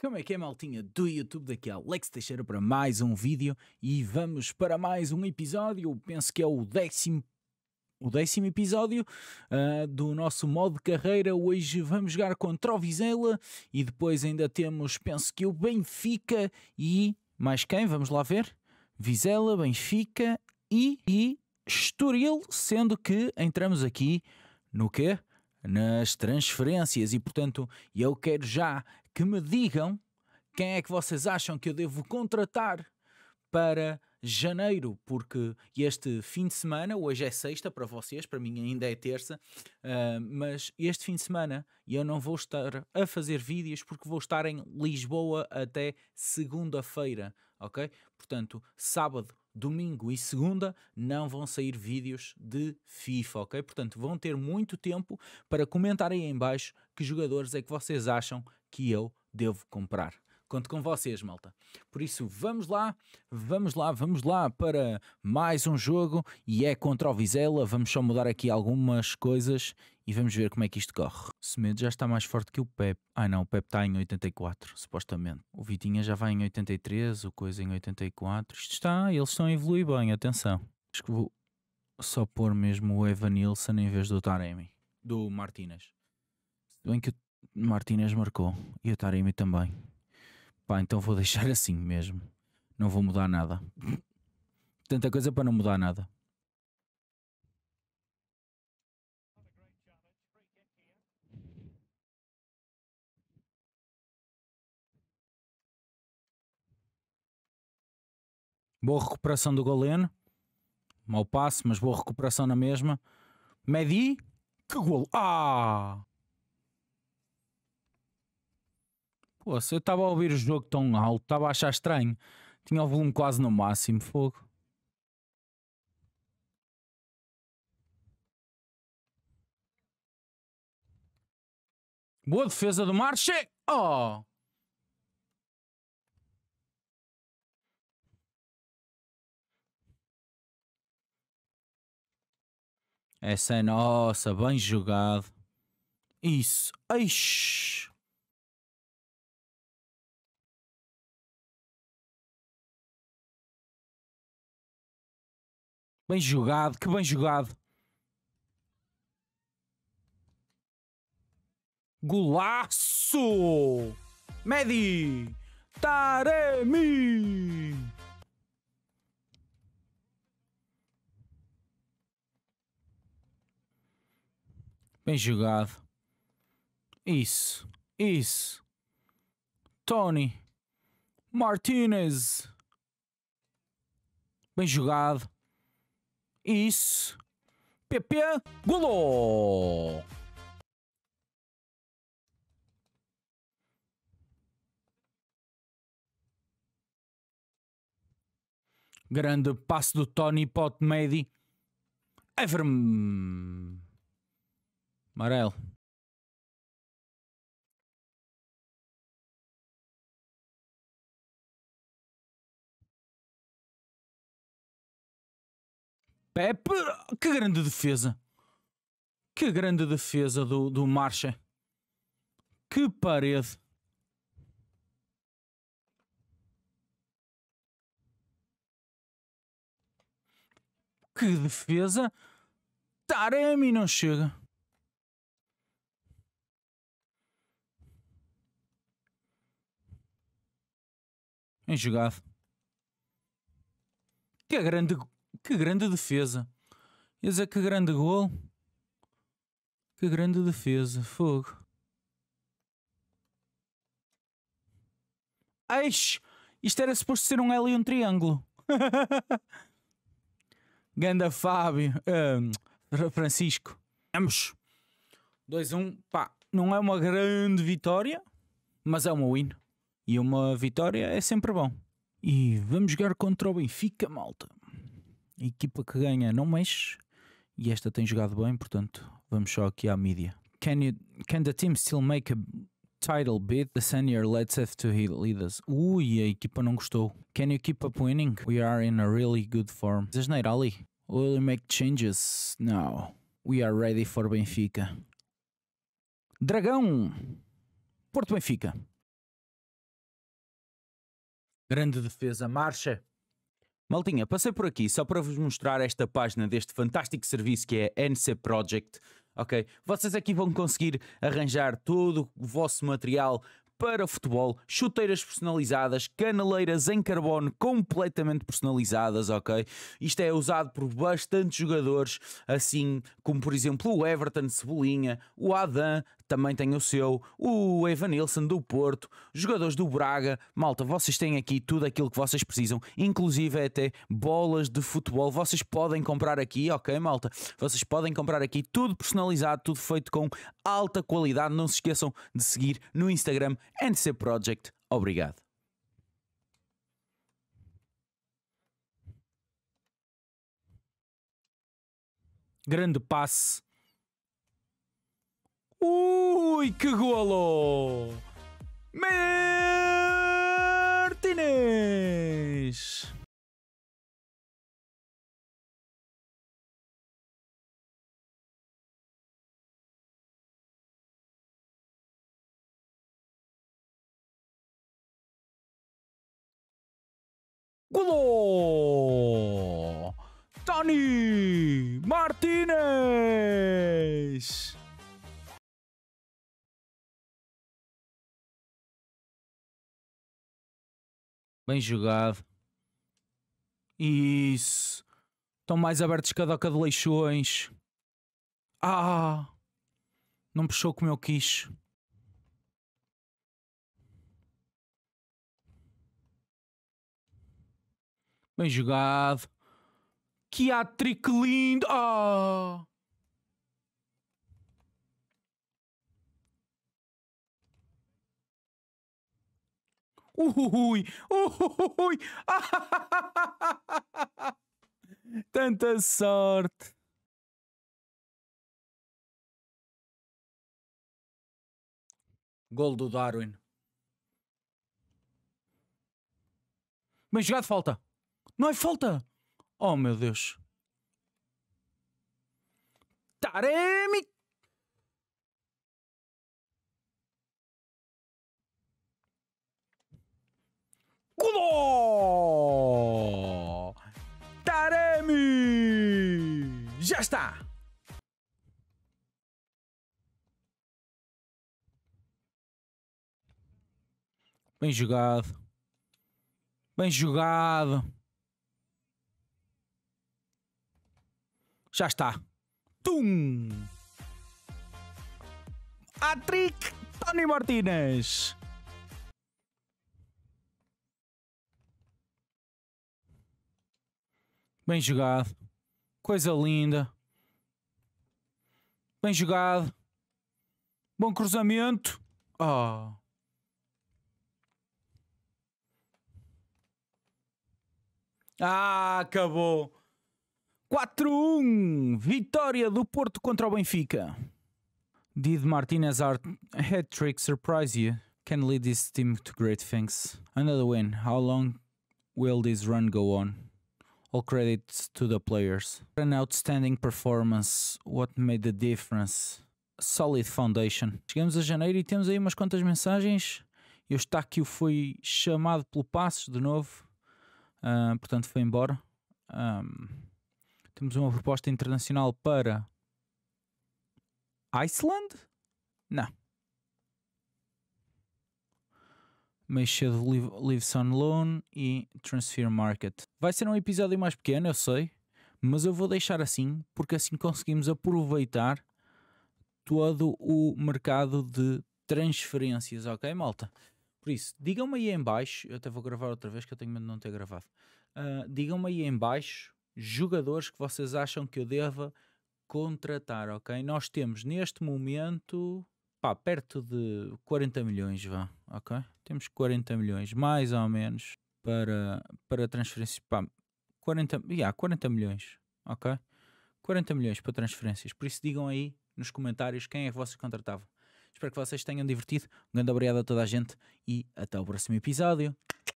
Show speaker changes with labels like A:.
A: Como é que é, maltinha do YouTube? Daqui é Alex Teixeira para mais um vídeo e vamos para mais um episódio. penso que é o décimo, o décimo episódio uh, do nosso modo de carreira. Hoje vamos jogar contra o Vizela e depois ainda temos, penso que o Benfica e mais quem? Vamos lá ver. Vizela, Benfica e, e Estoril, sendo que entramos aqui no quê? nas transferências e portanto eu quero já que me digam quem é que vocês acham que eu devo contratar para janeiro, porque este fim de semana, hoje é sexta para vocês, para mim ainda é terça, uh, mas este fim de semana eu não vou estar a fazer vídeos porque vou estar em Lisboa até segunda-feira, ok? Portanto, sábado domingo e segunda não vão sair vídeos de FIFA, ok? Portanto, vão ter muito tempo para comentar aí embaixo que jogadores é que vocês acham que eu devo comprar. Conto com vocês, malta. Por isso, vamos lá, vamos lá, vamos lá para mais um jogo e é contra o Vizela. Vamos só mudar aqui algumas coisas e vamos ver como é que isto corre. O Semedo já está mais forte que o Pep. Ah não, o Pep está em 84, supostamente. O Vitinha já vai em 83, o Coisa em 84. Isto está, eles estão a evoluir bem, atenção. Acho que vou só pôr mesmo o Evanilson em vez do Taremi. Do Martínez. Se bem que o Martínez marcou e o Taremi também. Pá, então vou deixar assim mesmo. Não vou mudar nada. Tanta coisa para não mudar nada. Boa recuperação do Galeno. Mau passe, mas boa recuperação na mesma. Medi. Que gol! Ah! Poxa, eu estava a ouvir o jogo tão alto, estava a achar estranho. Tinha o volume quase no máximo, fogo.
B: Boa defesa do Marche! Oh! Essa é nossa, bem jogado. Isso. Ixi.
A: Bem jogado, que bem jogado. Golaço! Medi! Taremi! Bem jogado. Isso, isso. Tony Martinez. Bem jogado is Pepe Gulo. Grande passo do Tony Potmedi. Ever. Amarelo. Pepe, que grande defesa. Que grande defesa do, do Marcha. Que parede. Que defesa. Taremi não chega. jogado. Que grande que grande defesa. Ia dizer que grande gol. Que grande defesa. Fogo. Eixe! Isto era suposto ser um L e um triângulo. Ganda Fábio. Francisco. Vamos. 2-1. Um. Pá, não é uma grande vitória, mas é uma win. E uma vitória é sempre bom. E vamos jogar contra o Benfica, malta equipa que ganha não mexe e esta tem jogado bem, portanto vamos só aqui à mídia. Can, you, can the team still make a title bid? The senior let's have to lead us. Ui, a equipa não gostou. Can you keep up winning? We are in a really good form. Desneira ali. Will you make changes? No. We are ready for Benfica. Dragão! Porto Benfica. Grande defesa, marcha! Maltinha, passei por aqui só para vos mostrar esta página deste fantástico serviço que é a NC Project, ok? Vocês aqui vão conseguir arranjar todo o vosso material para futebol, chuteiras personalizadas, canaleiras em carbono completamente personalizadas, ok? Isto é usado por bastantes jogadores, assim como por exemplo o Everton, Cebolinha, o Adam, também tem o seu, o Evanilson do Porto, jogadores do Braga. Malta, vocês têm aqui tudo aquilo que vocês precisam, inclusive até bolas de futebol. Vocês podem comprar aqui, ok, malta? Vocês podem comprar aqui tudo personalizado, tudo feito com alta qualidade. Não se esqueçam de seguir no Instagram NC Project. Obrigado. Grande passe. Uh! Ui, que golo! Martinez!
B: Golo! Tony!
A: Bem jogado. Isso. Estão mais abertos que a doca de leixões. Ah! Não puxou como eu quis. Bem jogado. Que atrique lindo! Ah! Uhuhui! Uhuhui! Tanta sorte! Gol do Darwin. Bem jogado, falta. Não é falta. Oh, meu Deus. Taremi Culo! Taremi! Já está! Bem jogado. Bem jogado. Já está. Tum! Atrick Tony Martinez. Bem jogado. Coisa linda. Bem jogado. Bom cruzamento. Oh. Ah, acabou. 4-1. Vitória do Porto contra o Benfica. Did Martinez art hat-trick surprise you? Can lead this team to great things. Another win. How long will this run go on? All credit to the players. An outstanding performance. What made the difference? solid foundation. Chegamos a janeiro e temos aí umas quantas mensagens. E Eu Eustáquio foi chamado pelo Passos de novo, uh, portanto foi embora. Um, temos uma proposta internacional para Iceland? Não. mais cedo live, Lives on Loan e Transfer Market. Vai ser um episódio mais pequeno, eu sei, mas eu vou deixar assim porque assim conseguimos aproveitar todo o mercado de transferências, ok, malta? Por isso, digam-me aí em baixo, eu até vou gravar outra vez que eu tenho medo de não ter gravado. Uh, digam-me aí em baixo jogadores que vocês acham que eu deva contratar, ok? Nós temos neste momento pá, perto de 40 milhões, vá, ok? Temos 40 milhões, mais ou menos, para, para transferências, pá, 40, yeah, 40 milhões, ok? 40 milhões para transferências, por isso digam aí nos comentários quem é que vocês contratavam. Espero que vocês tenham divertido, um grande obrigado a toda a gente e até o próximo episódio.